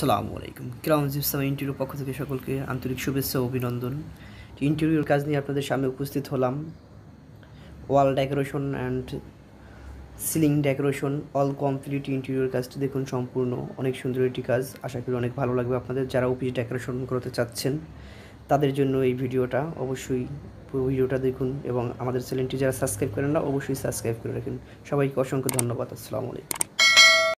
সালামু আলাইকুম জিব জিপসাম ইন্টারভিউর পক্ষ থেকে সকলকে আন্তরিক শুভেচ্ছা অভিনন্দন ইন্টারভিউর কাজ নিয়ে আপনাদের সামনে উপস্থিত হলাম wall decoration and ceiling decoration all complete interior কাজটি দেখুন সম্পূর্ণ অনেক সুন্দর একটি কাজ আশা করি অনেক ভালো লাগবে আপনাদের যারা অফিস ডেকোরেশন করতে চাচ্ছেন তাদের জন্য এই ভিডিওটা অবশ্যই পুরো ভিডিওটা দেখুন এবং আমাদের চ্যানেলটি যারা সাবস্ক্রাইব করেন না অবশ্যই সাবস্ক্রাইব করে রাখুন সবাইকে অসংখ্য ধন্যবাদ আসসালামু আলাইকুম